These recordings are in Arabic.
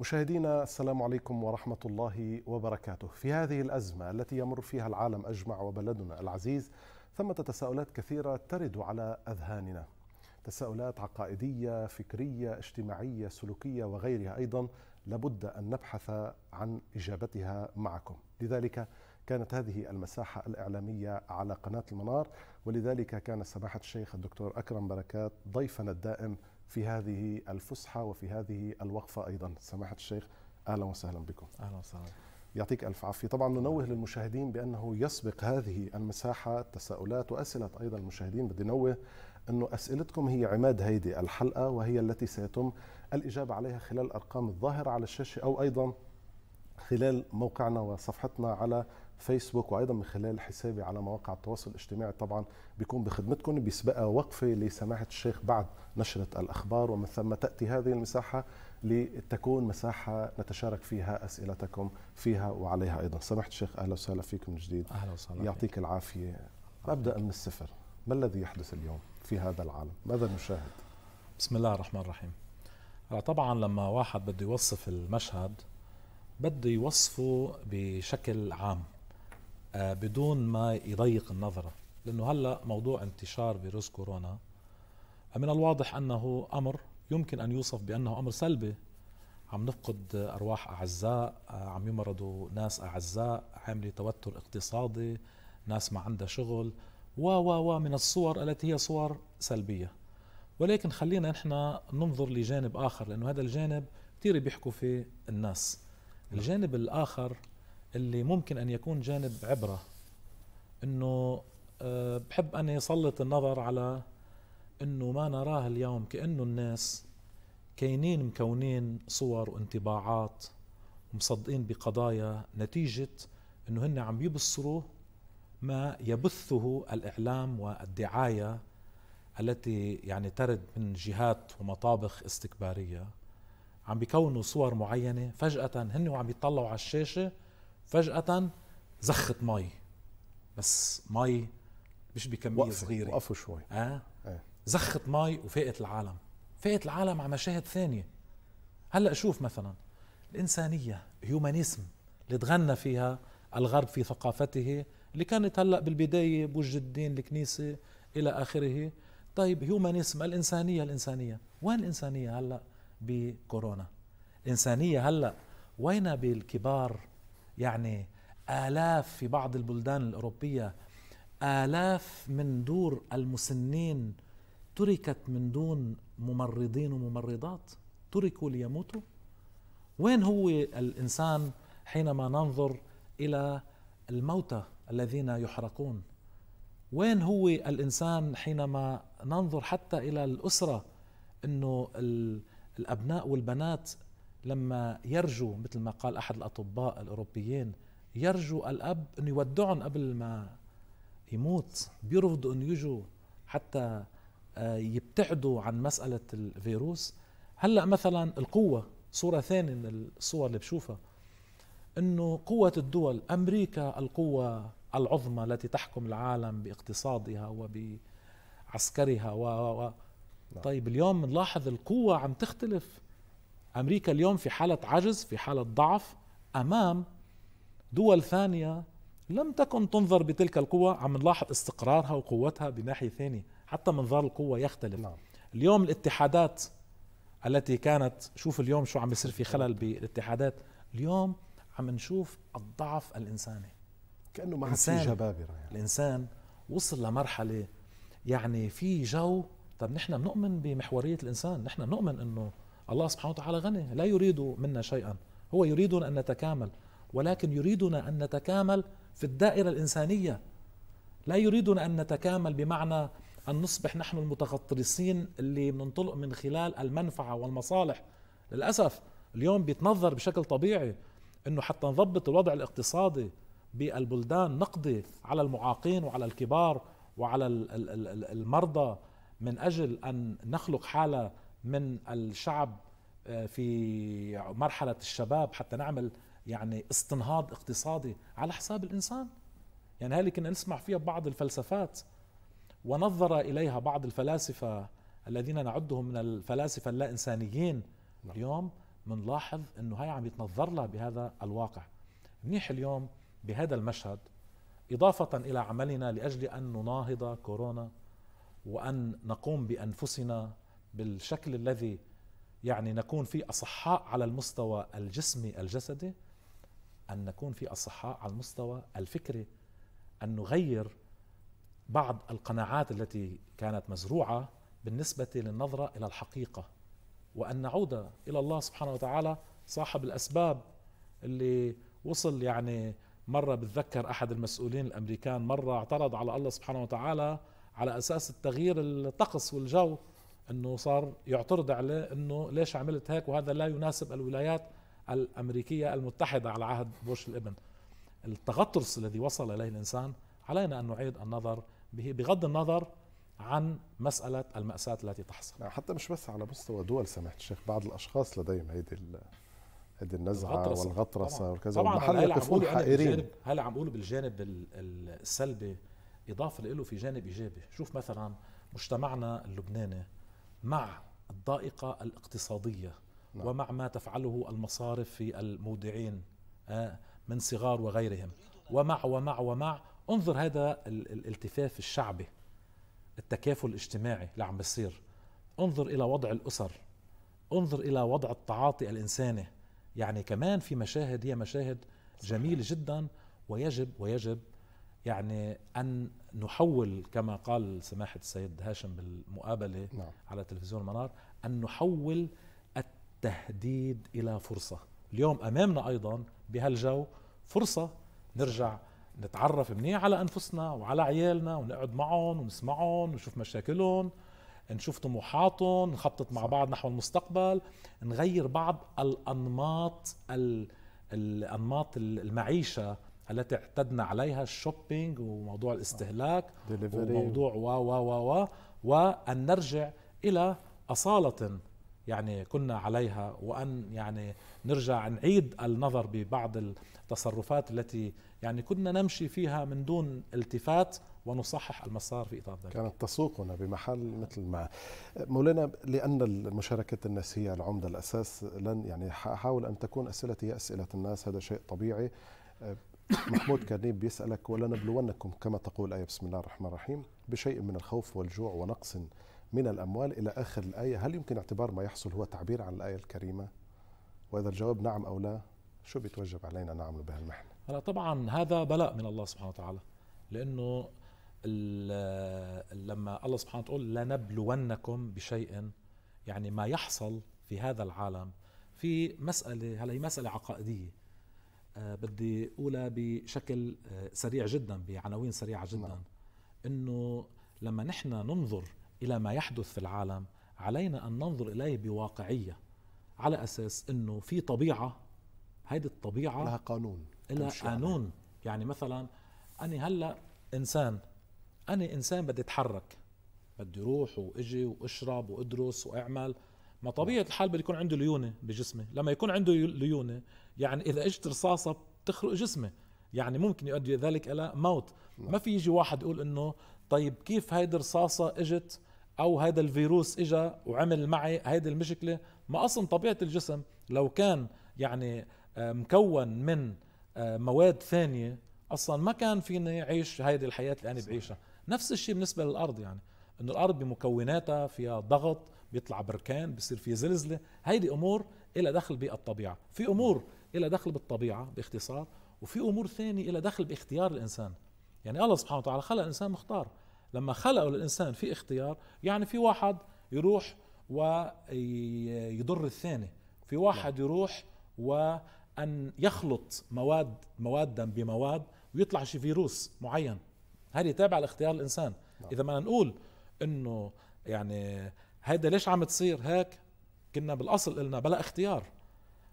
مشاهدينا السلام عليكم ورحمة الله وبركاته في هذه الأزمة التي يمر فيها العالم أجمع وبلدنا العزيز ثمة تساؤلات كثيرة ترد على أذهاننا تساؤلات عقائدية فكرية اجتماعية سلوكية وغيرها أيضا لابد أن نبحث عن إجابتها معكم لذلك كانت هذه المساحة الإعلامية على قناة المنار ولذلك كان سماحة الشيخ الدكتور أكرم بركات ضيفنا الدائم في هذه الفسحة وفي هذه الوقفة أيضا سماحة الشيخ أهلا وسهلا بكم أهلا وسهلا يعطيك ألف عافية طبعا ننوه للمشاهدين بأنه يسبق هذه المساحة تساؤلات وأسئلة أيضا المشاهدين بدي نوه أنه أسئلتكم هي عماد هيدي الحلقة وهي التي سيتم الإجابة عليها خلال الأرقام الظاهرة على الشاشة أو أيضا خلال موقعنا وصفحتنا على فيسبوك وايضا من خلال حسابي على مواقع التواصل الاجتماعي طبعا بيكون بخدمتكم بيسبقها وقفه لسماحه الشيخ بعد نشره الاخبار ومن ثم تاتي هذه المساحه لتكون مساحه نتشارك فيها اسئلتكم فيها وعليها ايضا سماحه الشيخ اهلا وسهلا فيك من جديد اهلا وسهلا يعطيك العافيه ابدا من الصفر ما الذي يحدث اليوم في هذا العالم ماذا نشاهد بسم الله الرحمن الرحيم طبعا لما واحد بده يوصف المشهد بده يوصفه بشكل عام آه، بدون ما يضيق النظرة لأنه هلأ موضوع انتشار فيروس كورونا من الواضح أنه أمر يمكن أن يوصف بأنه أمر سلبي عم نفقد أرواح أعزاء آه، عم يمرضوا ناس أعزاء عاملة توتر اقتصادي ناس ما عندها شغل و و و من الصور التي هي صور سلبية ولكن خلينا نحن ننظر لجانب آخر لأنه هذا الجانب كثير بيحكوا فيه الناس نعم. الجانب الآخر اللي ممكن ان يكون جانب عبره انه آه، بحب ان يسلط النظر على انه ما نراه اليوم كانه الناس كاينين مكونين صور وانطباعات ومصدقين بقضايا نتيجه انه هن عم يبصروا ما يبثه الاعلام والدعايه التي يعني ترد من جهات ومطابخ استكباريه عم بيكونوا صور معينه فجاه هن وعم يطلعوا على الشاشه فجأة زخت مي بس مي مش بكمية صغيرة وقفوا شوي آه. آه. زخت مي وفاقت العالم فاقت العالم على مشاهد ثانية هلأ شوف مثلا الإنسانية هيومانيزم اللي تغنى فيها الغرب في ثقافته اللي كانت هلأ بالبداية بوج الدين الكنيسة إلى آخره طيب هيومانيزم الإنسانية الإنسانية وين الإنسانية هلأ بكورونا الإنسانية هلأ وين بالكبار يعني آلاف في بعض البلدان الأوروبية آلاف من دور المسنين تركت من دون ممرضين وممرضات تركوا ليموتوا وين هو الإنسان حينما ننظر إلى الموتى الذين يحرقون وين هو الإنسان حينما ننظر حتى إلى الأسرة أنه الأبناء والبنات لما يرجو مثل ما قال احد الاطباء الاوروبيين يرجو الاب انه يودعهم قبل ما يموت بيرفضوا انه يجوا حتى آه، يبتعدوا عن مساله الفيروس هلا مثلا القوه صوره ثانيه من الصور اللي بشوفها انه قوه الدول امريكا القوه العظمى التي تحكم العالم باقتصادها وبعسكرها و نعم. طيب اليوم بنلاحظ القوة عم تختلف أمريكا اليوم في حالة عجز في حالة ضعف أمام دول ثانية لم تكن تنظر بتلك القوة عم نلاحظ استقرارها وقوتها بناحية ثانية حتى منظار القوة يختلف نعم. اليوم الاتحادات التي كانت شوف اليوم شو عم بيصير في خلل بالاتحادات اليوم عم نشوف الضعف الإنساني كأنه ما في جبابرة يعني. الإنسان وصل لمرحلة يعني في جو طب نحن بنؤمن بمحورية الإنسان نحن بنؤمن أنه الله سبحانه وتعالى غني لا يريد منا شيئا هو يريدنا أن نتكامل ولكن يريدنا أن نتكامل في الدائرة الإنسانية لا يريدنا أن نتكامل بمعنى أن نصبح نحن المتغطرسين اللي بننطلق من خلال المنفعة والمصالح للأسف اليوم بيتنظر بشكل طبيعي أنه حتى نضبط الوضع الاقتصادي بالبلدان نقضي على المعاقين وعلى الكبار وعلى المرضى من أجل أن نخلق حالة من الشعب آه، في مرحلة الشباب حتى نعمل يعني استنهاض اقتصادي على حساب الإنسان يعني هذه كنا نسمع فيها بعض الفلسفات ونظر إليها بعض الفلاسفة الذين نعدهم من الفلاسفة اللا إنسانيين نعم. اليوم منلاحظ أنه هاي عم يتنظر لها بهذا الواقع منيح اليوم بهذا المشهد إضافة إلى عملنا لأجل أن نناهض كورونا وأن نقوم بأنفسنا بالشكل الذي يعني نكون فيه أصحاء على المستوى الجسمي الجسدي أن نكون فيه أصحاء على المستوى الفكري أن نغير بعض القناعات التي كانت مزروعة بالنسبة للنظرة إلى الحقيقة وأن نعود إلى الله سبحانه وتعالى صاحب الأسباب اللي وصل يعني مرة بتذكر أحد المسؤولين الأمريكان مرة اعترض على الله سبحانه وتعالى على أساس التغيير الطقس والجو انه صار يعترض عليه انه ليش عملت هيك وهذا لا يناسب الولايات الامريكيه المتحده على عهد بوش الابن التغطرس الذي وصل اليه الانسان علينا ان نعيد النظر به بغض النظر عن مسألة المأساة التي تحصل حتى مش بس على مستوى دول سمحت الشيخ بعض الأشخاص لديهم هيدي هيدي النزعة الغطرسة. والغطرسة طبعا. وكذا طبعا هلا عم بقول حائرين هلا عم بقول بالجانب السلبي إضافة له في جانب إيجابي شوف مثلا مجتمعنا اللبناني مع الضائقة الاقتصادية نعم. ومع ما تفعله المصارف في المودعين آه، من صغار وغيرهم ومع ومع ومع انظر هذا الالتفاف الشعبي التكافل الاجتماعي اللي عم بيصير انظر الى وضع الاسر انظر الى وضع التعاطي الانساني يعني كمان في مشاهد هي مشاهد جميله جدا ويجب ويجب يعني أن نحول كما قال سماحة السيد هاشم بالمقابلة نعم. على تلفزيون المنار أن نحول التهديد إلى فرصة اليوم أمامنا أيضا بهالجو فرصة نرجع نتعرف منيح على أنفسنا وعلى عيالنا ونقعد معهم ونسمعهم ونشوف مشاكلهم نشوف طموحاتهم نخطط مع بعض نحو المستقبل نغير بعض الأنماط الأنماط المعيشة التي اعتدنا عليها الشوبينج وموضوع الاستهلاك وموضوع و و و و وان نرجع الى اصاله يعني كنا عليها وان يعني نرجع نعيد النظر ببعض التصرفات التي يعني كنا نمشي فيها من دون التفات ونصحح المسار في اطار ذلك. كانت تسوقنا بمحل مثل ما مولانا لان المشاركه الناس هي العمده الاساس لن يعني احاول ان تكون اسئلتي هي اسئله الناس هذا شيء طبيعي محمود كارنيب بيسألك ولنبلونكم كما تقول آية بسم الله الرحمن الرحيم بشيء من الخوف والجوع ونقص من الأموال إلى آخر الآية هل يمكن اعتبار ما يحصل هو تعبير عن الآية الكريمة؟ وإذا الجواب نعم أو لا شو بيتوجب علينا نعمل بهالمحنة؟ هلا طبعا هذا بلاء من الله سبحانه وتعالى لأنه لما الله سبحانه وتعالى لنبلونكم بشيء يعني ما يحصل في هذا العالم في مسألة هلا هي مسألة عقائدية آه، بدي اولى بشكل آه، سريع جدا بعناوين سريعة جدا نعم. أنه لما نحن ننظر إلى ما يحدث في العالم علينا أن ننظر إليه بواقعية على أساس أنه في طبيعة هيدي الطبيعة لها قانون لها قانون يعني. مثلا أنا هلأ إنسان أنا إنسان بدي أتحرك بدي روح وإجي وأشرب وأدرس وأعمل ما طبيعة نعم. الحال بده يكون عنده ليونة بجسمي لما يكون عنده ليونة يعني إذا إجت رصاصة بتخرق جسمه يعني ممكن يؤدي ذلك إلى موت نعم. ما في يجي واحد يقول إنه طيب كيف هيدي الرصاصة إجت أو هذا الفيروس اجى وعمل معي هيدي المشكلة ما أصلا طبيعة الجسم لو كان يعني آه، مكون من آه، مواد ثانية أصلا ما كان فيني أعيش هيدي الحياة اللي أنا بعيشها نفس الشيء بالنسبة للأرض يعني انه الارض بمكوناتها فيها ضغط بيطلع بركان بصير في زلزله هيدي امور إلى دخل بالطبيعه في امور إلى دخل بالطبيعة باختصار وفي أمور ثانية إلى دخل باختيار الإنسان يعني الله سبحانه وتعالى خلق الإنسان مختار لما خلقه للإنسان في اختيار يعني في واحد يروح ويضر الثاني في واحد نعم. يروح وأن يخلط مواد موادا بمواد ويطلع شي فيروس معين هذه تابعة لاختيار الإنسان نعم. إذا ما نقول أنه يعني هيدا ليش عم تصير هيك كنا بالاصل قلنا بلا اختيار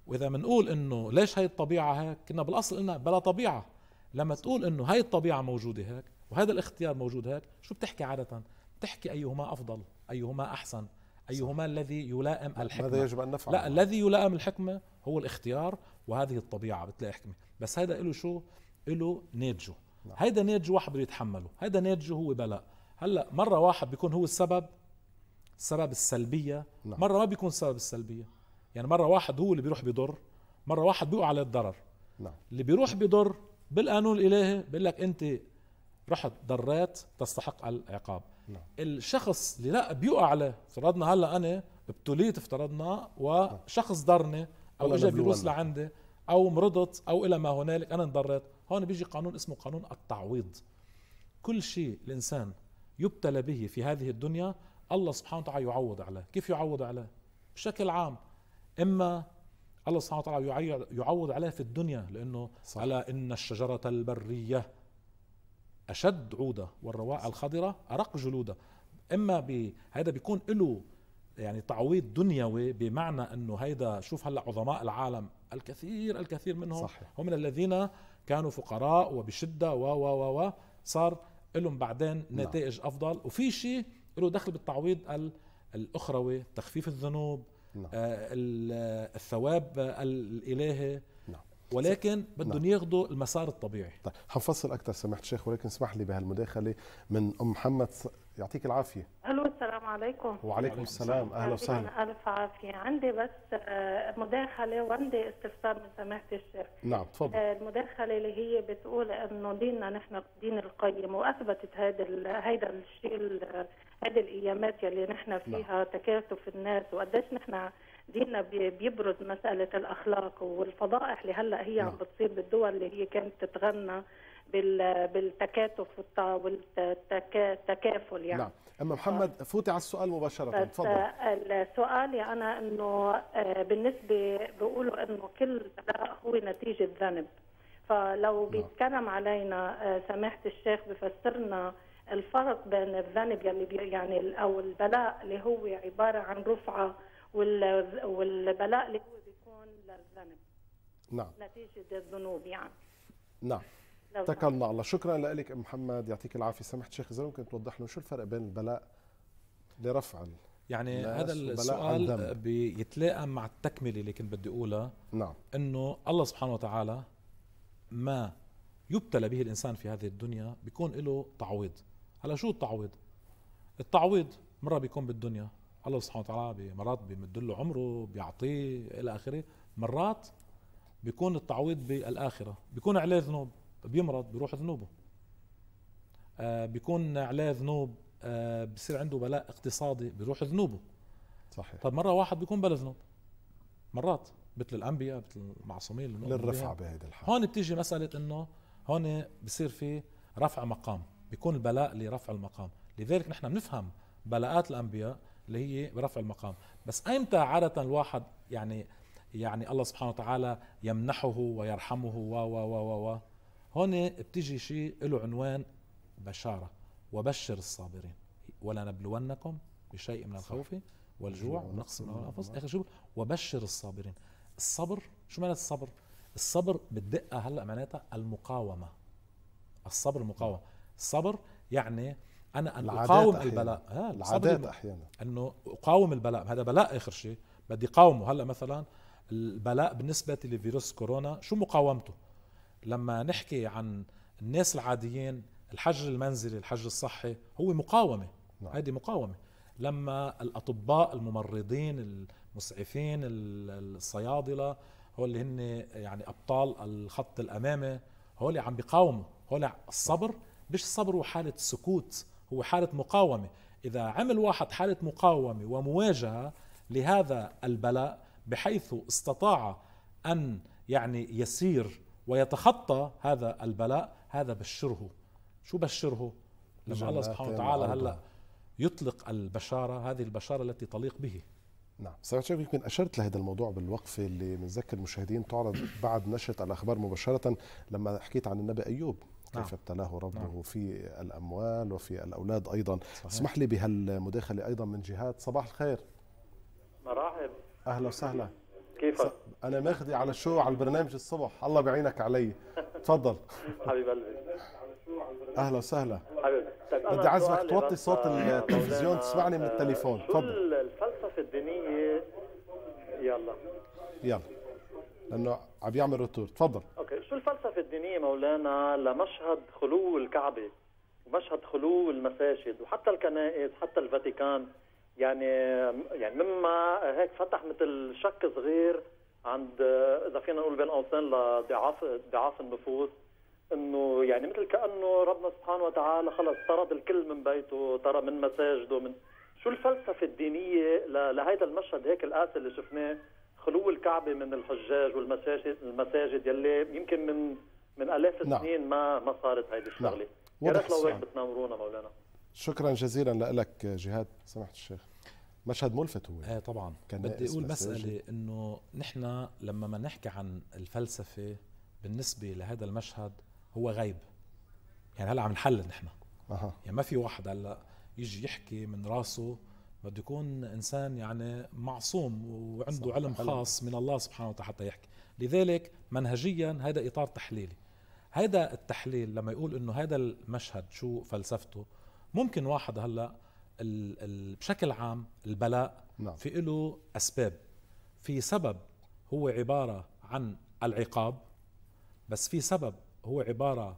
واذا بنقول انه ليش هي الطبيعه هيك كنا بالاصل قلنا بلا طبيعه لما تقول انه هي الطبيعه موجوده هيك وهذا الاختيار موجود هيك شو بتحكي عاده بتحكي ايهما افضل ايهما احسن ايهما صح. الذي يلائم الحكمه ماذا يجب ان نفعل لا الذي يلائم الحكمه هو الاختيار وهذه الطبيعه بتلاقي حكمه بس هذا له شو له نيتجو نعم. هيدا واحد بده يتحمله هيدا نيتجو هو بلاء هلا مره واحد بيكون هو السبب السبب السلبيه نعم. مره ما بيكون سبب السلبيه يعني مره واحد هو اللي بيروح بيضر مره واحد بيقع على الضرر نعم اللي بيروح بيضر بالقانون الالهي بيقول لك انت رحت ضريت تستحق العقاب نعم. الشخص اللي لا بيقع عليه افترضنا هلا انا ابتليت افترضنا وشخص ضرني او اجى فيروس لعندي او مرضت او الى ما هنالك انا انضريت هون بيجي قانون اسمه قانون التعويض كل شيء الانسان يبتلى به في هذه الدنيا الله سبحانه وتعالى يعوض عليه كيف يعوض عليه بشكل عام اما الله سبحانه وتعالى يعوض عليه في الدنيا لانه صح. على ان الشجره البريه اشد عوده والرواء الخضره ارق جلوده اما هذا بيكون له يعني تعويض دنيوي بمعنى انه هيدا شوف هلا عظماء العالم الكثير الكثير منهم صحيح. هم من الذين كانوا فقراء وبشده و و و صار لهم بعدين نعم. نتائج افضل وفي شيء له دخل بالتعويض الاخروي تخفيف الذنوب نعم. آه، الثواب الالهي نعم. ولكن بدهم نعم. ياخذوا المسار الطبيعي طيب حنفصل اكثر سمحت شيخ ولكن اسمح لي بهالمداخله من ام محمد يعطيك العافيه الو السلام عليكم وعليكم السلام اهلا يعني وسهلا الف عافيه عندي بس آه، مداخله وعندي استفسار من سماحه الشيخ نعم تفضل آه، المداخله اللي هي بتقول انه ديننا نحن دين القيم واثبتت هذا هيدا الشيء هذه الايامات يلي نحن نعم. فيها تكاتف الناس وقديش نحن ديننا بيبرز مساله الاخلاق والفضائح اللي هلا هي عم نعم. بتصير بالدول اللي هي كانت تتغنى بالتكاتف والتكافل يعني نعم أما محمد فوتي على السؤال مباشرة تفضل آه، سؤالي أنا أنه آه، بالنسبة بيقولوا أنه كل ده هو نتيجة ذنب فلو نعم. بيتكرم علينا آه، سماحة الشيخ بفسرنا الفرق بين الذنب يلي يعني بي يعني او البلاء اللي هو عباره عن رفعه والبلاء اللي هو بيكون للذنب نعم نتيجه الذنوب يعني نعم اتكلنا نعم. الله. الله شكرا لك ام محمد يعطيك العافيه سمحت شيخ اذا ممكن توضح لنا شو الفرق بين البلاء لرفع يعني هذا السؤال بيتلائم مع التكمله اللي كنت بدي اقولها نعم انه الله سبحانه وتعالى ما يبتلى به الانسان في هذه الدنيا بيكون له تعويض هلا شو التعويض؟ التعويض مره بيكون بالدنيا الله سبحانه وتعالى مرات بيمد له عمره بيعطيه الى اخره مرات بيكون التعويض بالاخره بيكون عليه ذنوب بيمرض بيروح ذنوبه آه بيكون عليه ذنوب آه بصير عنده بلاء اقتصادي بيروح ذنوبه صحيح طب مره واحد بيكون بلا ذنوب مرات مثل الانبياء مثل المعصومين للرفعه بهيدي الحاله هون بتيجي مساله انه هون بصير في رفع مقام بيكون البلاء لرفع المقام لذلك نحن بنفهم بلاءات الانبياء اللي هي برفع المقام بس ايمتى عاده الواحد يعني يعني الله سبحانه وتعالى يمنحه ويرحمه و و و و هون بتيجي شيء له عنوان بشاره وبشر الصابرين ولا نبلونكم بشيء من الخوف والجوع ونقص من الانفس اخر شو وبشر الصابرين الصبر شو معنى الصبر الصبر بالدقه هلا معناتها المقاومه الصبر المقاومه الصبر يعني أنا أن أقاوم البلاء آه، العادات أحيانا أنه أقاوم البلاء هذا بلاء آخر شيء بدي قاومه هلا مثلا البلاء بالنسبة لفيروس كورونا شو مقاومته لما نحكي عن الناس العاديين الحجر المنزلي الحجر الصحي هو مقاومة نعم. هذه مقاومة لما الأطباء الممرضين المسعفين الصيادلة هو اللي هن يعني أبطال الخط الأمامي هول عم بيقاوموا هول نعم. الصبر مش صبر وحالة سكوت هو حالة مقاومة إذا عمل واحد حالة مقاومة ومواجهة لهذا البلاء بحيث استطاع أن يعني يسير ويتخطى هذا البلاء هذا بشره شو بشره لما الله سبحانه وتعالى هلأ يطلق البشارة هذه البشارة التي تليق به نعم سيد شيخ يمكن أشرت لهذا الموضوع بالوقفة اللي بنذكر المشاهدين تعرض بعد نشرة الأخبار مباشرة لما حكيت عن النبي أيوب كيف نعم. ابتلاه ربه نعم. في الأموال وفي الأولاد أيضا صحيح. اسمح لي بهالمداخلة أيضا من جهات صباح الخير مراحب أهلا وسهلا كيفك؟ أنا ماخذي على شو على البرنامج الصبح الله بعينك علي تفضل حبيب قلبي أهلا وسهلا حبيبي طيب بدي عزمك توطي صوت آه، التلفزيون تسمعني من التليفون آه، تفضل الفلسفة الدينية يلا يلا لأنه عم يعمل روتور تفضل أوكي شو الفلسفة الدينية مولانا لمشهد خلو الكعبة ومشهد خلو المساجد وحتى الكنائس حتى الفاتيكان يعني يعني مما هيك فتح مثل شك صغير عند اذا فينا نقول بين قوسين لضعاف ضعاف النفوس انه يعني مثل كانه ربنا سبحانه وتعالى خلص طرد الكل من بيته طرد من مساجده من شو الفلسفه الدينيه لهذا المشهد هيك القاسي اللي شفناه خلو الكعبه من الحجاج والمساجد المساجد يلي يمكن من من الاف نعم. السنين نعم. ما ما صارت هيدي نعم. الشغله نعم. يا ريت لو هيك بتنورونا مولانا شكرا جزيلا لك جهاد سمحت الشيخ مشهد ملفت هو ايه طبعا كان بدي اقول مساله انه نحن لما ما نحكي عن الفلسفه بالنسبه لهذا المشهد هو غيب يعني هلا عم نحلل نحن اها يعني ما في واحد هلا يجي يحكي من راسه بده يكون انسان يعني معصوم وعنده علم خاص من الله سبحانه وتعالى حتى يحكي لذلك منهجيا هذا اطار تحليلي هذا التحليل لما يقول انه هذا المشهد شو فلسفته ممكن واحد هلا الـ الـ بشكل عام البلاء نعم. في له اسباب في سبب هو عباره عن العقاب بس في سبب هو عباره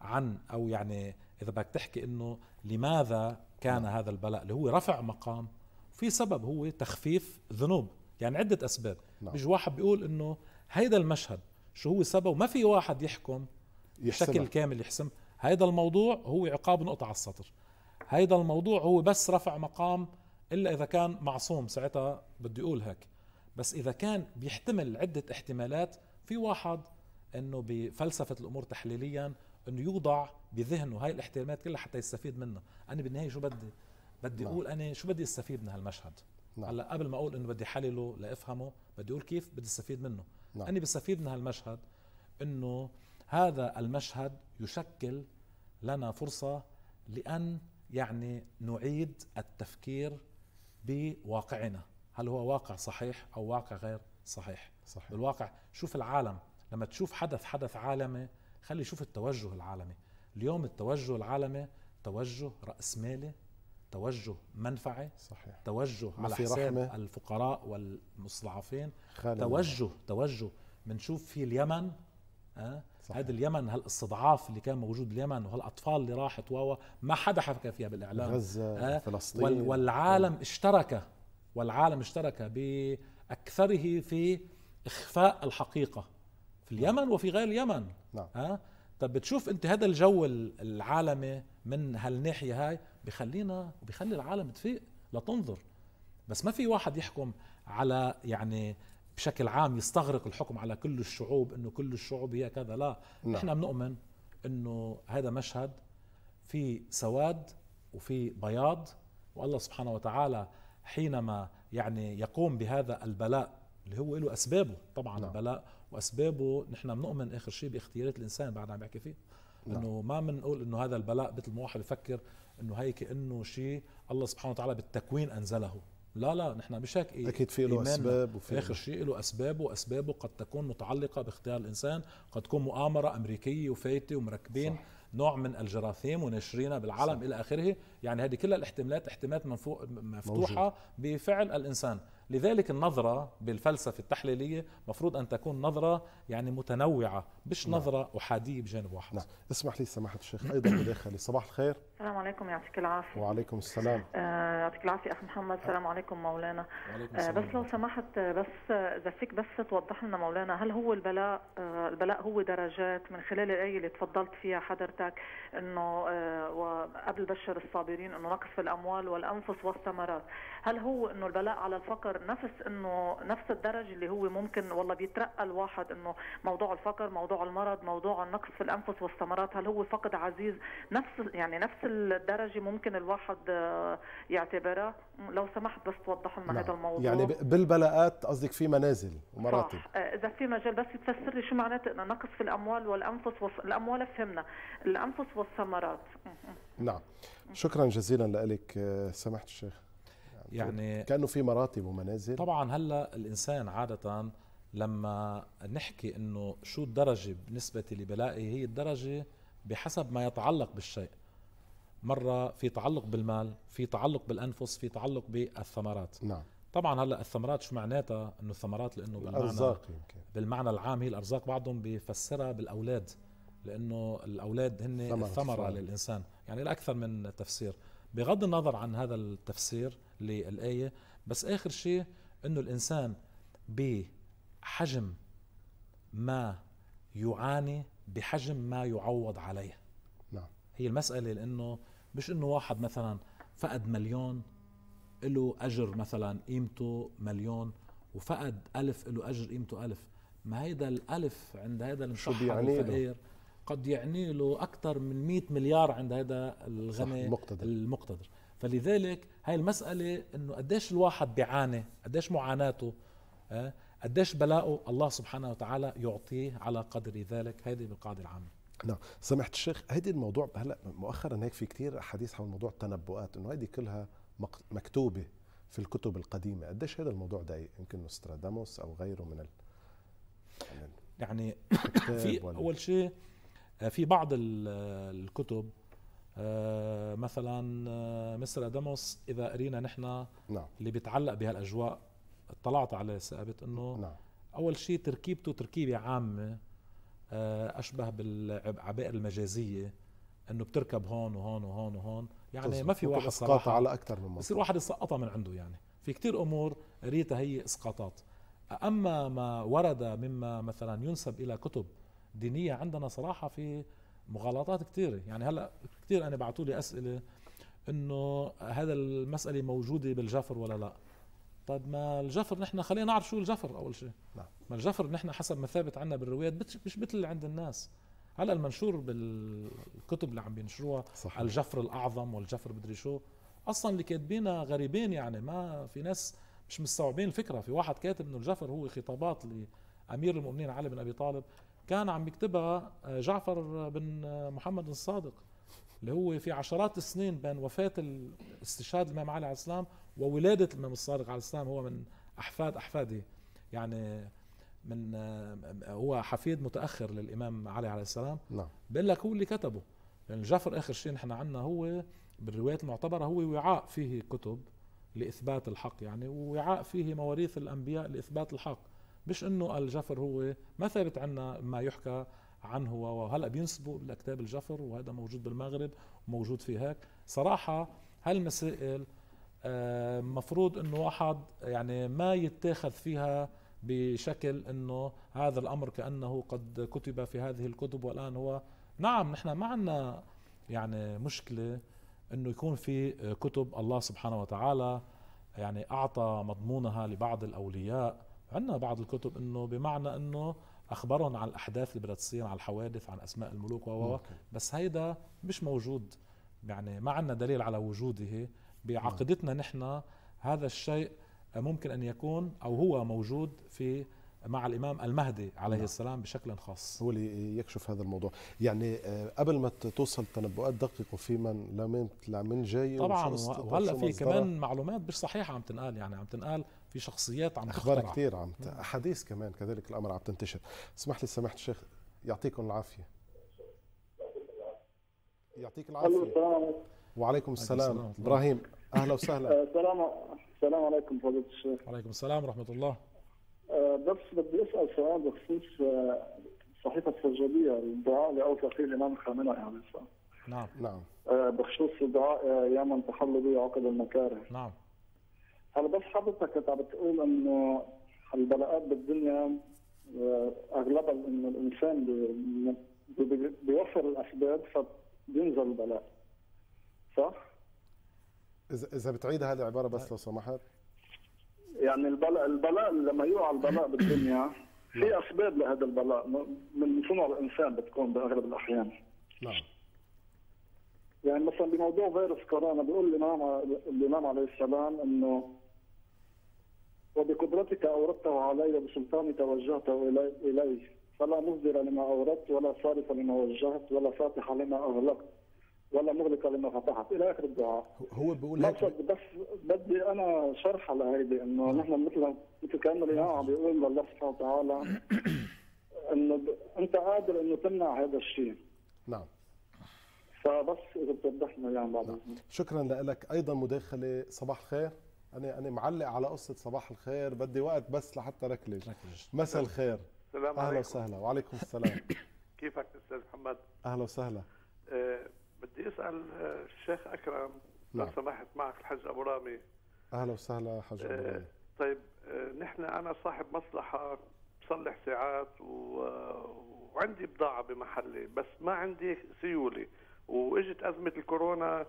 عن او يعني اذا بدك تحكي انه لماذا كان نعم. هذا البلاء اللي هو رفع مقام في سبب هو تخفيف ذنوب يعني عدة أسباب نعم. بيجي واحد بيقول إنه هيدا المشهد شو هو سبب ما في واحد يحكم بشكل كامل يحسم هيدا الموضوع هو عقاب نقطة على السطر هيدا الموضوع هو بس رفع مقام إلا إذا كان معصوم ساعتها بدي أقول هيك بس إذا كان بيحتمل عدة احتمالات في واحد انه بفلسفه الامور تحليليا انه يوضع بذهنه هاي الاحتمالات كلها حتى يستفيد منها انا بالنهايه شو بدي بدي نعم. اقول انا شو بدي استفيد من هالمشهد نعم. هلا قبل ما اقول انه بدي حلله لافهمه بدي اقول كيف بدي استفيد منه نعم. انا بستفيد من هالمشهد انه هذا المشهد يشكل لنا فرصه لان يعني نعيد التفكير بواقعنا هل هو واقع صحيح او واقع غير صحيح, صحيح. بالواقع شوف العالم لما تشوف حدث حدث عالمي خلي يشوف التوجه العالمي اليوم التوجه العالمي توجه رأسمالي توجه منفعي صحيح توجه على حساب رحمة. الفقراء والمستضعفين توجه الله. توجه بنشوف في اليمن أه؟ هذا اليمن هالاستضعاف اللي كان موجود اليمن وهالاطفال اللي راحت واوا ما حدا حكى فيها بالاعلام غزه أه؟ فلسطين وال والعالم أوه. اشترك والعالم اشترك باكثره في اخفاء الحقيقه في اليمن وفي غير اليمن نعم أه؟ طب بتشوف انت هذا الجو العالمي من هالناحيه هاي بخلينا بخلي العالم تفيق لتنظر بس ما في واحد يحكم على يعني بشكل عام يستغرق الحكم على كل الشعوب انه كل الشعوب هي كذا لا نعم. احنا بنؤمن انه هذا مشهد في سواد وفي بياض والله سبحانه وتعالى حينما يعني يقوم بهذا البلاء اللي هو له اسبابه طبعا نعم. البلاء واسبابه نحن بنؤمن اخر شيء باختيارات الانسان بعد عم بحكي فيه نعم. انه ما بنقول انه هذا البلاء مثل ما واحد يفكر انه هي كانه شيء الله سبحانه وتعالى بالتكوين انزله لا لا نحن مش هيك إيه اكيد في له اسباب وفي اخر شيء له اسباب واسبابه قد تكون متعلقه باختيار الانسان قد تكون مؤامره امريكيه وفايته ومركبين صح. نوع من الجراثيم ونشرينا بالعالم صح. الى اخره يعني هذه كلها الاحتمالات احتمالات مفتوحه موجود. بفعل الانسان لذلك النظرة بالفلسفة التحليلية مفروض أن تكون نظرة يعني متنوعة مش نعم. نظرة أحادية بجانب واحد نعم. اسمح لي سماحة الشيخ أيضا مداخلة صباح الخير السلام عليكم يعطيك العافيه وعليكم السلام آه يعطيك العافيه اخ محمد السلام عليكم مولانا وعليكم آه، السلام. آه بس لو سمحت آه، بس آه، اذا فيك بس توضح لنا مولانا هل هو البلاء آه البلاء هو درجات من خلال الايه اللي تفضلت فيها حضرتك انه آه وقبل بشر الصابرين انه نقص في الاموال والانفس والثمرات هل هو انه البلاء على الفقر نفس انه نفس الدرجه اللي هو ممكن والله بيترقى الواحد انه موضوع الفقر موضوع المرض موضوع النقص في الانفس والثمرات هل هو فقد عزيز نفس يعني نفس الدرجه ممكن الواحد آه، يعتبرها لو سمحت بس توضح لنا نعم. هذا الموضوع يعني بالبلاءات قصدك في منازل ومراتب صح آه، اذا في مجال بس تفسر لي شو معناته نقص في الاموال والانفس وص... الاموال فهمنا الانفس والثمرات نعم شكرا جزيلا لك آه، سمحت الشيخ يعني, يعني كانه في مراتب ومنازل طبعا هلا الانسان عاده لما نحكي انه شو الدرجه بالنسبه لبلائي هي الدرجه بحسب ما يتعلق بالشيء مرة في تعلق بالمال في تعلق بالأنفس في تعلق بالثمرات نعم طبعا هلا الثمرات شو معناتها انه الثمرات لانه بالمعنى الارزاق يمكن بالمعنى العام هي الارزاق بعضهم بيفسرها بالاولاد لانه الاولاد هن الثمره للانسان يعني الاكثر من تفسير بغض النظر عن هذا التفسير للايه بس اخر شيء انه الانسان بحجم ما يعاني بحجم ما يعوض عليه هي المسألة لأنه مش إنه واحد مثلا فقد مليون له أجر مثلا قيمته مليون وفقد ألف له أجر قيمته ألف ما هيدا الألف عند هيدا المشحب الفقير قد يعني له أكثر من 100 مليار عند هذا الغني المقتدر. المقتدر فلذلك هاي المسألة إنه قديش الواحد بيعاني قديش معاناته آه، قديش بلاؤه الله سبحانه وتعالى يعطيه على قدر ذلك هذه بالقاعدة العامة نعم سمحت الشيخ هذه الموضوع هلا مؤخرا هيك في كثير حديث حول موضوع التنبؤات انه هذه كلها مكتوبه في الكتب القديمه قديش هذا الموضوع ضايق يمكن نوستراداموس او غيره من ال... يعني في اول شيء آه، في بعض الكتب آه، مثلا آه، مستر ادموس اذا قرينا نحن نعم. اللي بيتعلق بهالاجواء اطلعت عليه ثابت انه نعم. اول شيء تركيبته تركيبه عامه آه، اشبه بالعبائر المجازيه انه بتركب هون وهون وهون وهون يعني ما في واحد صراحه على اكثر من بصير واحد يسقطها من عنده يعني في كتير امور ريتها هي اسقاطات اما ما ورد مما مثلا ينسب الى كتب دينيه عندنا صراحه في مغالطات كثيره يعني هلا كثير انا بعثوا لي اسئله انه هذا المساله موجوده بالجفر ولا لا طيب ما الجفر نحن خلينا نعرف شو الجفر اول شيء نعم ما الجفر نحن حسب ما ثابت عنا بالروايات مش مثل اللي عند الناس هلا المنشور بالكتب اللي عم بينشروها صحيح. الجفر الاعظم والجفر بدري شو اصلا اللي كاتبينها غريبين يعني ما في ناس مش مستوعبين الفكره في واحد كاتب انه الجفر هو خطابات لامير المؤمنين علي بن ابي طالب كان عم يكتبها آه، جعفر بن آه، محمد الصادق اللي هو في عشرات السنين بين وفاة استشهاد الإمام علي عليه السلام وولادة الإمام الصادق عليه السلام هو من أحفاد أحفادي يعني من هو حفيد متأخر للإمام علي عليه السلام نعم بقول لك هو اللي كتبه لأن يعني الجفر آخر شيء نحن عندنا هو بالروايات المعتبرة هو وعاء فيه كتب لإثبات الحق يعني ووعاء فيه مواريث الأنبياء لإثبات الحق مش انه الجفر هو ما ثابت عنا ما يحكى عنه وهلا بينسبوا لكتاب الجفر وهذا موجود بالمغرب وموجود في هيك صراحه هالمسائل آه، مفروض انه واحد يعني ما يتاخذ فيها بشكل انه هذا الامر كانه قد كتب في هذه الكتب والان هو نعم نحن ما عندنا يعني مشكله انه يكون في كتب الله سبحانه وتعالى يعني اعطى مضمونها لبعض الاولياء عندنا بعض الكتب انه بمعنى انه اخبرهم عن الاحداث اللي بدها تصير عن الحوادث عن اسماء الملوك و بس هيدا مش موجود يعني ما عندنا دليل على وجوده بعقيدتنا نعم. نحن هذا الشيء ممكن ان يكون او هو موجود في مع الامام المهدي عليه نعم. السلام بشكل خاص هو اللي يكشف هذا الموضوع يعني آه، قبل ما توصل تنبؤات دققوا في من لا من لا من جاي طبعا وهلا في كمان معلومات مش صحيحه عم تنقال يعني عم تنقال في شخصيات عم اخبار تخترع. كثير عم احاديث كمان كذلك الامر عم تنتشر اسمح لي سماحه الشيخ يعطيكم العافيه يعطيك العافيه السلام عليكم وعليكم السلام ابراهيم اهلا وسهلا السلام آه، السلام عليكم فضيله الشيخ وعليكم السلام ورحمه الله آه، بس بدي اسال سؤال بخصوص آه، صحيفه السجاديه الدعاء فيه الامام الخامنئي عليه السلام نعم نعم بخصوص الدعاء يا من تحل بي عقد المكاره نعم هلا بس حضرتك كنت عم بتقول انه البلاءات بالدنيا آه، اغلبها انه الانسان بيوفر الاسباب فبينزل البلاء صح؟ اذا اذا بتعيد هذه العباره بس لو سمحت يعني البلاء البلاء لما يوقع البلاء بالدنيا في نعم. اسباب لهذا البلاء من صنع الانسان بتكون باغلب الاحيان نعم يعني مثلا بموضوع فيروس كورونا بيقول الامام الامام عليه السلام انه وبقدرتك أوردته علي وبسلطانك توجهته إليه فلا مصدر لما أوردت ولا صارف لما وجهت ولا فاتح لما أغلقت ولا مغلق لما فتحت إلى آخر الدعاء هو بيقول لك بس بدي أنا شرح على هيدي إنه نعم. نحن مثل مثل كان الإمام عم بيقول لله سبحانه وتعالى إنه أنت قادر إنه تمنع هذا الشيء نعم فبس اذا بتوضح لنا يعني بعد نعم. شكرا لك ايضا مداخله صباح الخير انا انا معلق على قصه صباح الخير بدي وقت بس لحتى ركلج مساء الخير السلام اهلا وسهلا وعليكم السلام كيفك استاذ محمد اهلا وسهلا أه بدي اسال آه، الشيخ اكرم نعم. لو سمحت معك الحج ابو رامي اهلا وسهلا حج ابو آه، رامي أه طيب أه نحن انا صاحب مصلحه بصلح ساعات و... آه، وعندي بضاعه بمحلي بس ما عندي سيوله واجت ازمه الكورونا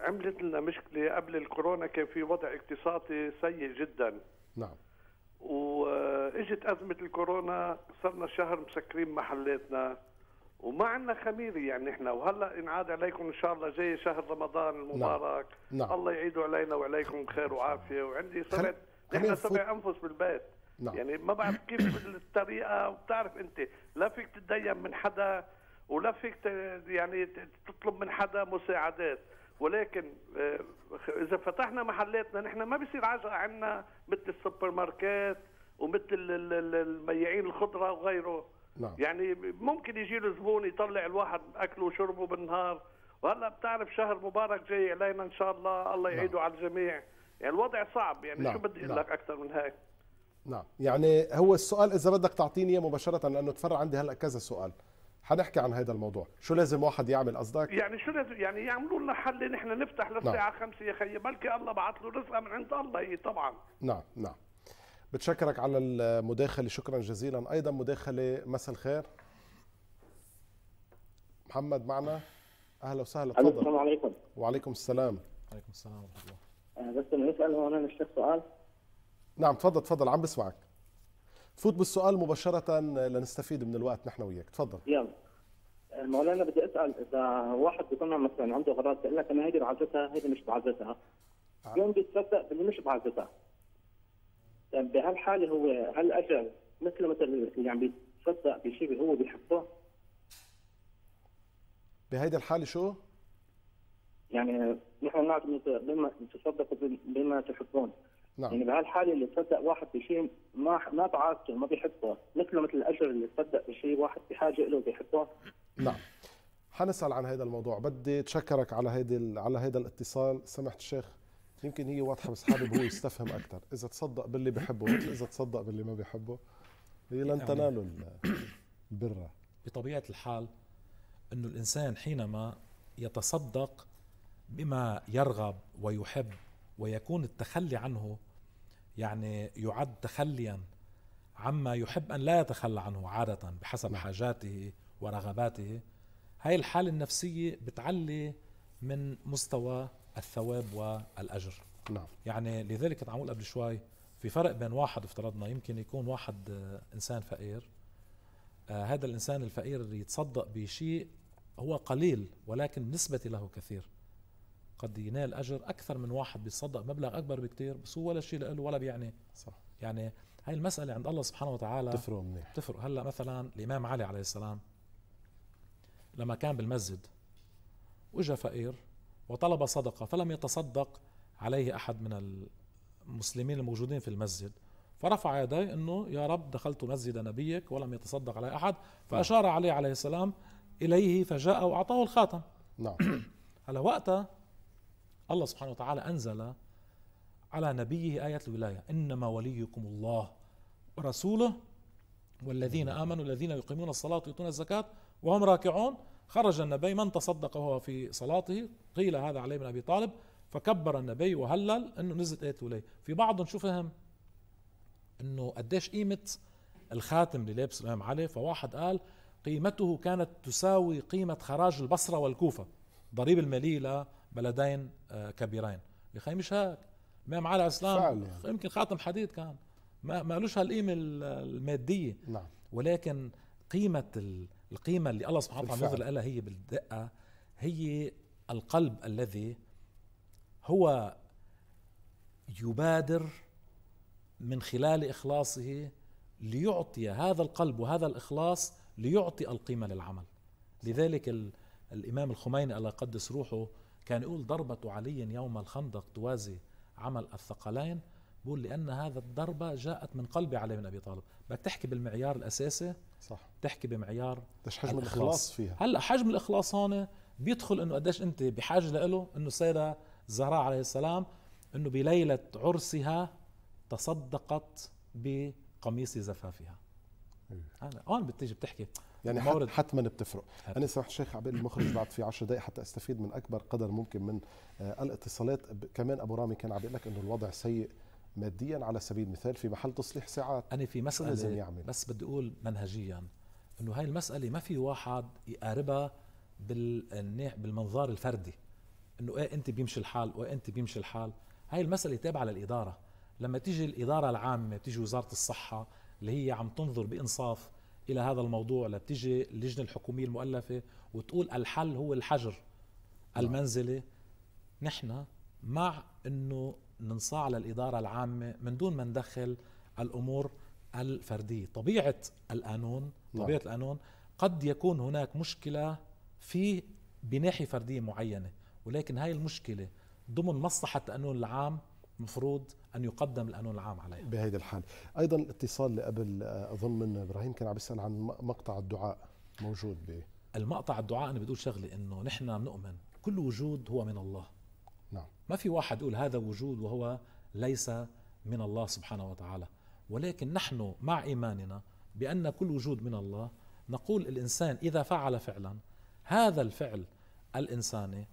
عملت لنا مشكله قبل الكورونا كان في وضع اقتصادي سيء جدا نعم واجت ازمه الكورونا صرنا شهر مسكرين محلاتنا وما عندنا خميره يعني احنا وهلا انعاد عليكم ان شاء الله جاي شهر رمضان المبارك نعم. نعم. الله يعيده علينا وعليكم بخير وعافيه وعندي سبع نحن سبع انفس بالبيت نعم. يعني ما بعرف كيف الطريقه وبتعرف انت لا فيك تتدين من حدا ولا فيك يعني تطلب من حدا مساعدات ولكن آه، اذا فتحنا محلاتنا نحن ما بصير عجقه عندنا مثل السوبر ماركات ومثل المياعين الخضره وغيره نعم. يعني ممكن يجي له زبون يطلع الواحد اكله وشربه بالنهار وهلا بتعرف شهر مبارك جاي علينا ان شاء الله الله نعم. يعيده نعم. على الجميع يعني الوضع صعب يعني نعم. شو بدي اقول نعم. لك اكثر من هيك نعم يعني هو السؤال اذا بدك تعطيني اياه مباشره لانه تفرع عندي هلا كذا سؤال حنحكي عن هذا الموضوع شو لازم واحد يعمل قصدك يعني شو لازم يعني يعملوا لنا حل نحن نفتح للساعه نعم. 5 يا خيي بلكي الله بعث له رزقه من عند الله هي طبعا نعم نعم بتشكرك على المداخله شكرا جزيلا ايضا مداخله مساء الخير محمد معنا اهلا وسهلا تفضل السلام عليكم وعليكم السلام وعليكم السلام ورحمه الله آه، بس نسال هون الشيخ سؤال نعم تفضل تفضل عم بسمعك فوت بالسؤال مباشرة لنستفيد من الوقت نحن وياك تفضل يلا آه، مولانا بدي اسال اذا واحد بيكون مثلا عنده اغراض بيقول لك انا هيدي بعزتها هيدي مش بعزتها آه. يوم بيتصدق باللي مش بعزتها طيب، بهالحاله هو هل اجل مثل مثل اللي عم بيتصدق بشيء هو بيحبه بهيدي الحاله شو؟ يعني نحن نعرف بما تصدقوا بما تحبون نعم يعني بهالحاله اللي تصدق واحد بشيء ما ما بعادته ما بيحبه مثله مثل الاجر اللي تصدق بشيء واحد بحاجه له بيحبه نعم حنسال عن هذا الموضوع بدي اتشكرك على هيدي على هذا الاتصال سمحت الشيخ يمكن هي واضحه بس حابب هو يستفهم اكثر اذا تصدق باللي بحبه مثل اذا تصدق باللي ما بحبه هي لن تنالوا البر بطبيعه الحال انه الانسان حينما يتصدق بما يرغب ويحب ويكون التخلي عنه يعني يعد تخليا عما يحب أن لا يتخلى عنه عادة بحسب نعم. حاجاته ورغباته هاي الحالة النفسية بتعلي من مستوى الثواب والأجر نعم. يعني لذلك كنت عم قبل شوي في فرق بين واحد افترضنا يمكن يكون واحد آه، إنسان فقير آه هذا الإنسان الفقير يتصدق بشيء هو قليل ولكن نسبة له كثير قد ينال اجر اكثر من واحد بيتصدق مبلغ اكبر بكثير بس هو ولا شيء له ولا بيعني صح يعني هاي المساله عند الله سبحانه وتعالى بتفرق منيح بتفرق هلا مثلا الامام علي عليه السلام لما كان بالمسجد وجا فقير وطلب صدقه فلم يتصدق عليه احد من المسلمين الموجودين في المسجد فرفع يديه انه يا رب دخلت مسجد نبيك ولم يتصدق عليه احد نعم. فاشار عليه عليه السلام اليه فجاء واعطاه الخاتم نعم هلا وقتها الله سبحانه وتعالى أنزل على نبيه آية الولاية إنما وليكم الله ورسوله والذين آمنوا الذين يقيمون الصلاة ويؤتون الزكاة وهم راكعون خرج النبي من تصدق وهو في صلاته قيل هذا علي بن أبي طالب فكبر النبي وهلل أنه نزلت آية الولاية في بعضهم شو فهم أنه قديش قيمة الخاتم اللي لابس الإمام علي فواحد قال قيمته كانت تساوي قيمة خراج البصرة والكوفة ضريب المالية بلدين آه، كبيرين يا اخي مش هيك امام علي اسلام يمكن خاتم حديد كان ما ما هالقيمه الماديه نعم ولكن قيمه القيمه اللي الله سبحانه وتعالى نزل لها هي بالدقه هي القلب الذي هو يبادر من خلال اخلاصه ليعطي هذا القلب وهذا الاخلاص ليعطي القيمه للعمل لذلك الامام الخميني الله يقدس روحه كان يقول ضربة علي يوم الخندق توازي عمل الثقلين بقول لأن هذا الضربة جاءت من قلب علي بن أبي طالب بدك تحكي بالمعيار الأساسي صح تحكي بمعيار ايش حجم الإخلاص, الإخلاص فيها هلا حجم الإخلاص هون بيدخل إنه قديش أنت بحاجة له إنه السيدة زهراء عليه السلام إنه بليلة عرسها تصدقت بقميص زفافها إيه. هون بتيجي بتحكي يعني مورد. حتما بتفرق هت. انا سمحت الشيخ عبد المخرج بعد في 10 دقائق حتى استفيد من اكبر قدر ممكن من آه الاتصالات كمان ابو رامي كان عم بيقول لك انه الوضع سيء ماديا على سبيل المثال في محل تصليح ساعات انا في مساله لازم يعمل. بس بدي اقول منهجيا انه هاي المساله ما في واحد يقاربها بالمنظار الفردي انه ايه انت بيمشي الحال وايه انت بيمشي الحال هاي المساله تابعه للاداره لما تيجي الاداره العامه تيجي وزاره الصحه اللي هي عم تنظر بانصاف الى هذا الموضوع لتيجي اللجنه الحكوميه المؤلفه وتقول الحل هو الحجر نعم. المنزلي نحن مع انه ننصاع للاداره العامه من دون ما ندخل الامور الفرديه، طبيعه القانون طيب. طبيعه القانون قد يكون هناك مشكله في بناحيه فرديه معينه، ولكن هاي المشكله ضمن مصلحه القانون العام مفروض ان يقدم القانون العام عليها بهيدي الحال ايضا اتصال اللي قبل آه، اظن من ابراهيم كان عم يسال عن مقطع الدعاء موجود به المقطع الدعاء انا بدي اقول شغله انه نحن بنؤمن كل وجود هو من الله نعم ما في واحد يقول هذا وجود وهو ليس من الله سبحانه وتعالى ولكن نحن مع ايماننا بان كل وجود من الله نقول الانسان اذا فعل فعلا هذا الفعل الانساني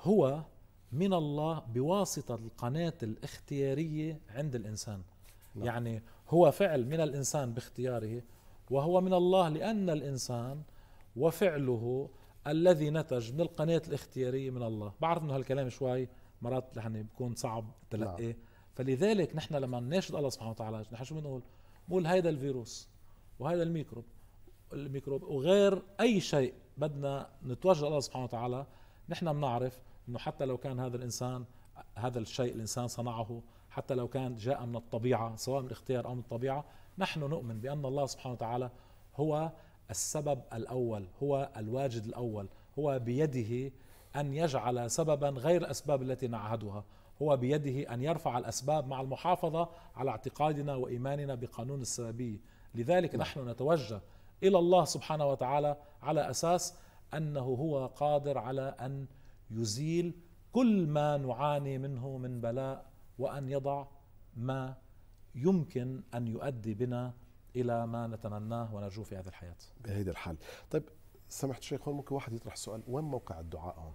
هو من الله بواسطة القناة الاختيارية عند الإنسان نعم. يعني هو فعل من الإنسان باختياره وهو من الله لأن الإنسان وفعله الذي نتج من القناة الاختيارية من الله بعرف أنه هالكلام شوي مرات يعني بيكون صعب تلقيه نعم. فلذلك نحن لما نناشد الله سبحانه وتعالى نحن شو بنقول بنقول هيدا الفيروس وهذا الميكروب الميكروب وغير أي شيء بدنا نتوجه الله سبحانه وتعالى نحن بنعرف انه حتى لو كان هذا الانسان هذا الشيء الانسان صنعه حتى لو كان جاء من الطبيعه سواء من اختيار او من الطبيعه نحن نؤمن بان الله سبحانه وتعالى هو السبب الاول هو الواجد الاول هو بيده ان يجعل سببا غير الاسباب التي نعهدها هو بيده ان يرفع الاسباب مع المحافظه على اعتقادنا وايماننا بقانون السببيه لذلك نعم. نحن نتوجه الى الله سبحانه وتعالى على اساس انه هو قادر على ان يزيل كل ما نعاني منه من بلاء وان يضع ما يمكن ان يؤدي بنا الى ما نتمناه ونرجوه في هذه الحياه. بهذه الحال، طيب سمحت شيخ هون ممكن واحد يطرح سؤال وين موقع الدعاء هون؟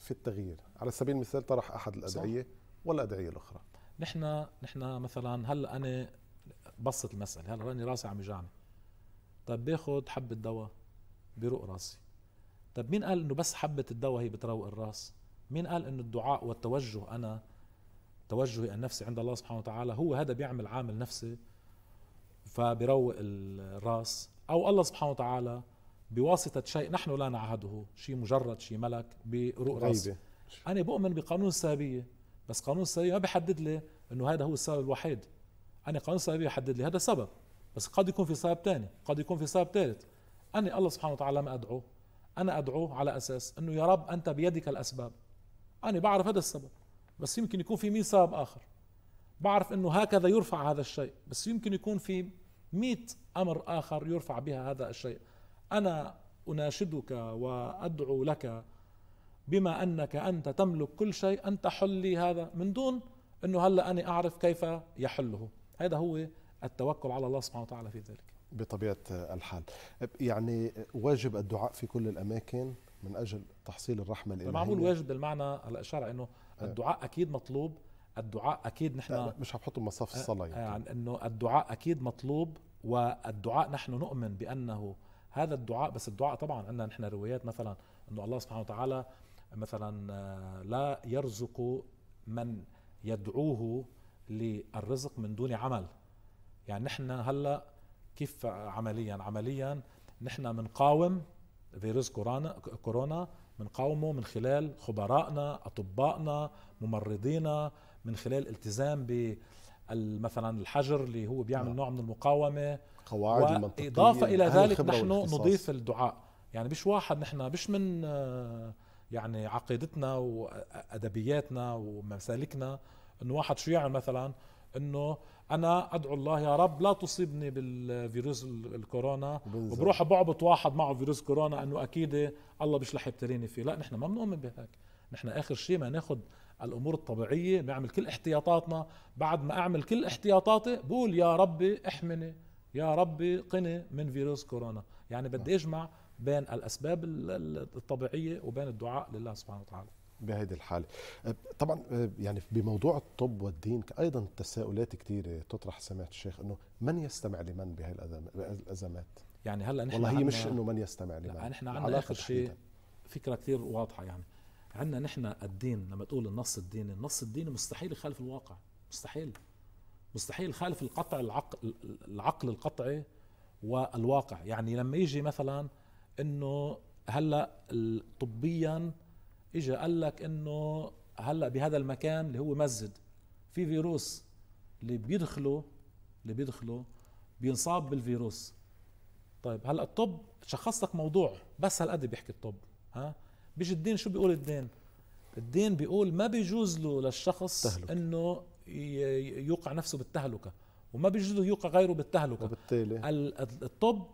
في التغيير، على سبيل المثال طرح احد الادعيه صح. والادعيه الاخرى. نحن نحن مثلا هلا انا بسط المساله، هلا راني راسي عم يجعني. طيب باخذ حبه دواء بيروق راسي. طب مين قال انه بس حبة الدواء هي بتروق الراس مين قال انه الدعاء والتوجه انا توجهي النفسي عند الله سبحانه وتعالى هو هذا بيعمل عامل نفسي فبروق الراس او الله سبحانه وتعالى بواسطة شيء نحن لا نعهده شيء مجرد شيء ملك بروق راس أنا بؤمن بقانون السببية بس قانون السببية ما بيحدد لي أنه هذا هو السبب الوحيد أنا قانون السببية بيحدد لي هذا سبب بس قد يكون في سبب ثاني قد يكون في سبب ثالث أنا الله سبحانه وتعالى ما أدعو أنا أدعوه على أساس أنه يا رب أنت بيدك الأسباب أنا بعرف هذا السبب بس يمكن يكون في 100 سبب آخر بعرف أنه هكذا يرفع هذا الشيء بس يمكن يكون في 100 أمر آخر يرفع بها هذا الشيء أنا أناشدك وأدعو لك بما أنك أنت تملك كل شيء أن تحل لي هذا من دون أنه هلأ أنا أعرف كيف يحله هذا هو التوكل على الله سبحانه وتعالى في ذلك بطبيعة الحال يعني واجب الدعاء في كل الأماكن من أجل تحصيل الرحمة الإلهية معمول واجب بالمعنى هلا إشارة أنه آه. الدعاء أكيد مطلوب الدعاء أكيد نحن مش هبحطه مصاف الصلاة آه، يعني. يعني أنه الدعاء أكيد مطلوب والدعاء نحن نؤمن بأنه هذا الدعاء بس الدعاء طبعا عندنا نحن روايات مثلا أنه الله سبحانه وتعالى مثلا آه، لا يرزق من يدعوه للرزق من دون عمل يعني نحن هلأ كيف عمليا عمليا نحن بنقاوم فيروس كورونا كورونا بنقاومه من خلال خبرائنا اطبائنا ممرضينا من خلال الالتزام ب مثلا الحجر اللي هو بيعمل نعم. نوع من المقاومه قواعد المنطقيه اضافه الى ذلك نحن نضيف الدعاء يعني مش واحد نحن مش من يعني عقيدتنا وادبياتنا ومسالكنا انه واحد شو يعمل مثلا انه انا ادعو الله يا رب لا تصيبني بالفيروس الكورونا وبروح بعبط واحد معه فيروس كورونا انه اكيد الله مش رح يبتليني فيه لا نحن ما بنؤمن بهيك نحن اخر شيء ما ناخذ الامور الطبيعيه بنعمل كل احتياطاتنا بعد ما اعمل كل احتياطاتي بقول يا ربي احمني يا ربي قني من فيروس كورونا يعني بدي نعم. اجمع بين الاسباب الطبيعيه وبين الدعاء لله سبحانه وتعالى بهذه الحالة أه، طبعا أه، يعني بموضوع الطب والدين أيضا تساؤلات كثيرة تطرح سماحة الشيخ أنه من يستمع لمن الازمات يعني هلا نحن والله هي مش انه من يستمع لمن لا نحن عندنا اخر شيء فكره كثير واضحه يعني عندنا نحن الدين لما تقول النص الديني النص الديني مستحيل يخالف الواقع مستحيل مستحيل يخالف القطع العقل العقل القطعي والواقع يعني لما يجي مثلا انه هلا طبيا اجى قال لك انه هلا بهذا المكان اللي هو مسجد في فيروس اللي بيدخله اللي بيدخله بينصاب بالفيروس طيب هلا الطب شخص لك موضوع بس هالقد بيحكي الطب ها بيجي الدين شو بيقول الدين الدين بيقول ما بيجوز له للشخص تهلك. انه يوقع نفسه بالتهلكه وما بيجوز له يوقع غيره بالتهلكه وبالتالي الطب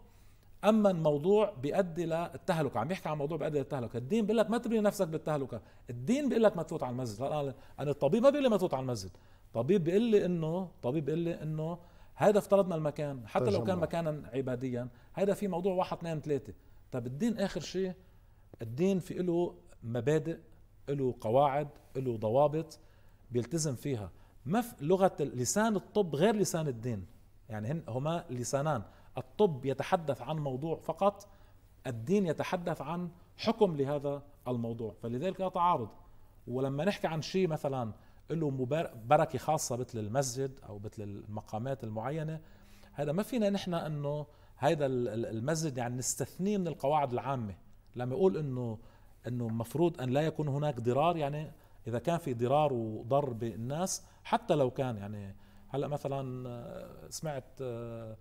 اما الموضوع بيؤدي للتهلكه عم يحكي عن موضوع بيؤدي للتهلكه الدين بيقول لك ما تبني نفسك بالتهلكه الدين بيقول لك ما تفوت على المسجد انا الطبيب ما بيقول لي ما تفوت على المسجد طبيب بيقول لي انه طبيب بيقول لي انه هذا افترضنا المكان حتى لو كان مكانا عباديا هذا في موضوع واحد اثنين ثلاثه طب الدين اخر شيء الدين في له مبادئ له قواعد له ضوابط بيلتزم فيها ما في لغه لسان الطب غير لسان الدين يعني هما لسانان الطب يتحدث عن موضوع فقط الدين يتحدث عن حكم لهذا الموضوع فلذلك لا تعارض ولما نحكي عن شيء مثلا له بركة خاصة مثل المسجد أو مثل المقامات المعينة هذا ما فينا نحن أنه هذا المسجد يعني نستثنيه من القواعد العامة لما يقول أنه أنه مفروض أن لا يكون هناك ضرار يعني إذا كان في ضرار وضر بالناس حتى لو كان يعني هلا مثلا آه، سمعت آه،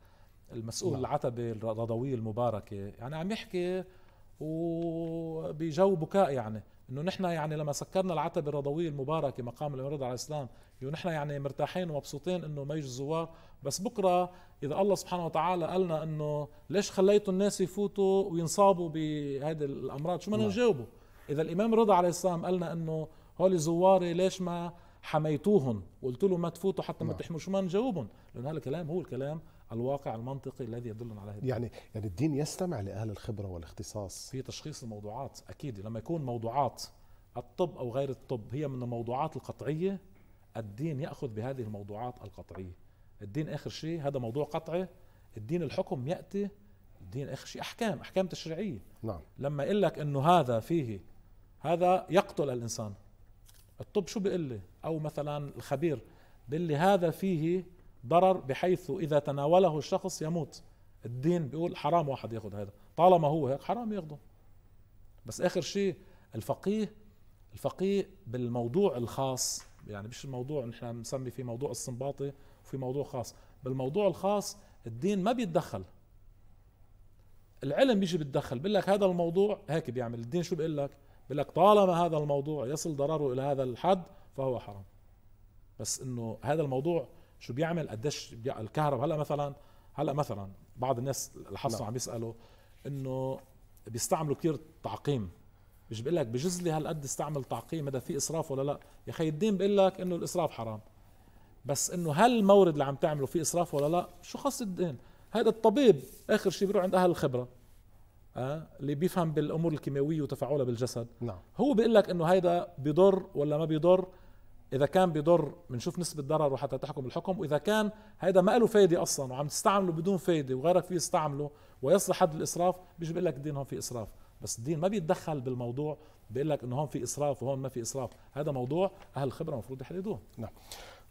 المسؤول نعم. العتبه الرضويه المباركه يعني عم يحكي وبجو بكاء يعني انه نحن يعني لما سكرنا العتبه الرضويه المباركه مقام الامام رضا على الاسلام ونحن يعني مرتاحين ومبسوطين انه ما يجوا الزوار بس بكره اذا الله سبحانه وتعالى قالنا انه ليش خليتوا الناس يفوتوا وينصابوا بهذه الامراض شو بدنا نعم. نجاوبه اذا الامام رضا عليه السلام قالنا انه هول زواري ليش ما حميتوهم وقلت له ما تفوتوا حتى ما نعم. تحموا شو ما نجاوبهم لانه هذا الكلام هو الكلام الواقع المنطقي الذي يدلنا على هذا يعني يعني الدين يستمع لاهل الخبره والاختصاص في تشخيص الموضوعات اكيد لما يكون موضوعات الطب او غير الطب هي من الموضوعات القطعيه الدين ياخذ بهذه الموضوعات القطعيه الدين اخر شيء هذا موضوع قطعي الدين الحكم ياتي الدين اخر شيء احكام احكام تشريعيه نعم لما يقول لك انه هذا فيه هذا يقتل الانسان الطب شو بيقول لي او مثلا الخبير بيقول لي هذا فيه ضرر بحيث إذا تناوله الشخص يموت الدين بيقول حرام واحد ياخذ هذا طالما هو هيك حرام ياخذه بس آخر شيء الفقيه الفقيه بالموضوع الخاص يعني مش الموضوع نحن بنسمي فيه موضوع استنباطي وفي موضوع خاص بالموضوع الخاص الدين ما بيتدخل العلم بيجي بيتدخل بيقول لك هذا الموضوع هيك بيعمل الدين شو بيقول لك بيقول لك طالما هذا الموضوع يصل ضرره الى هذا الحد فهو حرام بس انه هذا الموضوع شو بيعمل قديش الكهرباء هلا مثلا هلا مثلا بعض الناس لاحظتوا نعم. عم بيسالوا انه بيستعملوا كثير تعقيم مش بقول لك بجوز لي هالقد استعمل تعقيم هذا في اسراف ولا لا يا اخي الدين بقول لك انه الاسراف حرام بس انه هل المورد اللي عم تعمله في اسراف ولا لا شو خص الدين هذا الطبيب اخر شيء بيروح عند اهل الخبره أه؟ اللي بيفهم بالامور الكيميائيه وتفاعلها بالجسد نعم. هو بيقول لك انه هيدا بيضر ولا ما بيضر اذا كان بيضر بنشوف نسبه ضرره حتى تحكم الحكم واذا كان هيدا ما له فايده اصلا وعم تستعمله بدون فايده وغيرك فيه يستعمله ويصل حد الاسراف بيجي بيقول لك الدين هون في اسراف بس الدين ما بيتدخل بالموضوع بيقول لك انه هون في اسراف وهون ما في اسراف هذا موضوع اهل الخبره المفروض يحددوه نعم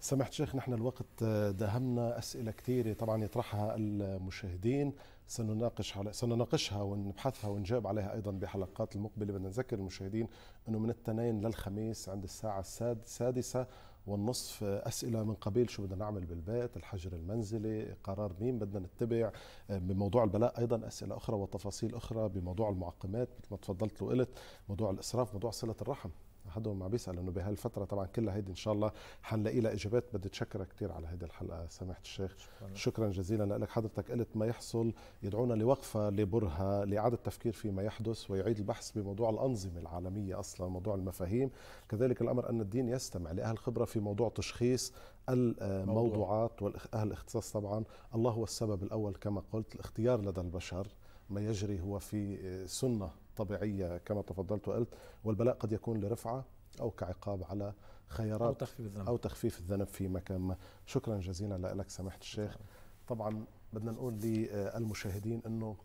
سمحت شيخ نحن الوقت داهمنا اسئله كثيره طبعا يطرحها المشاهدين سنناقش على سنناقشها ونبحثها ونجاوب عليها ايضا بحلقات المقبله بدنا نذكر المشاهدين انه من الاثنين للخميس عند الساعه السادسه والنصف اسئله من قبيل شو بدنا نعمل بالبيت، الحجر المنزلي، قرار مين بدنا نتبع، آه، بموضوع البلاء ايضا اسئله اخرى وتفاصيل اخرى بموضوع المعقمات مثل ما تفضلت وقلت، موضوع الاسراف، موضوع صله الرحم. احدهم عم بيسال انه بهالفتره طبعا كلها هيدي ان شاء الله حنلاقي لها اجابات بدي تشكرك كثير على هيدي الحلقه سماحه الشيخ شكرا, شكرا جزيلا لك حضرتك قلت ما يحصل يدعونا لوقفه لبرهه لاعاده التفكير فيما يحدث ويعيد البحث بموضوع الانظمه العالميه اصلا موضوع المفاهيم كذلك الامر ان الدين يستمع لاهل خبره في موضوع تشخيص الموضوعات واهل الاختصاص طبعا الله هو السبب الاول كما قلت الاختيار لدى البشر ما يجري هو في سنه طبيعية كما تفضلت وقلت والبلاء قد يكون لرفعة أو كعقاب على خيارات أو تخفيف الذنب أو تخفيف الذنب في مكان ما شكرا جزيلا لك سماحة الشيخ طبعا بدنا نقول للمشاهدين أنه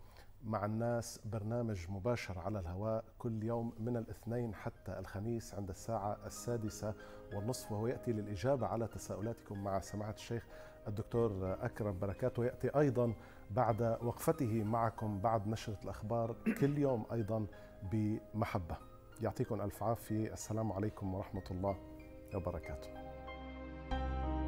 مع الناس برنامج مباشر على الهواء كل يوم من الاثنين حتى الخميس عند الساعة السادسة والنصف وهو يأتي للإجابة على تساؤلاتكم مع سماحة الشيخ الدكتور أكرم بركات ويأتي أيضا بعد وقفته معكم بعد نشرة الأخبار كل يوم أيضا بمحبة يعطيكم ألف عافية السلام عليكم ورحمة الله وبركاته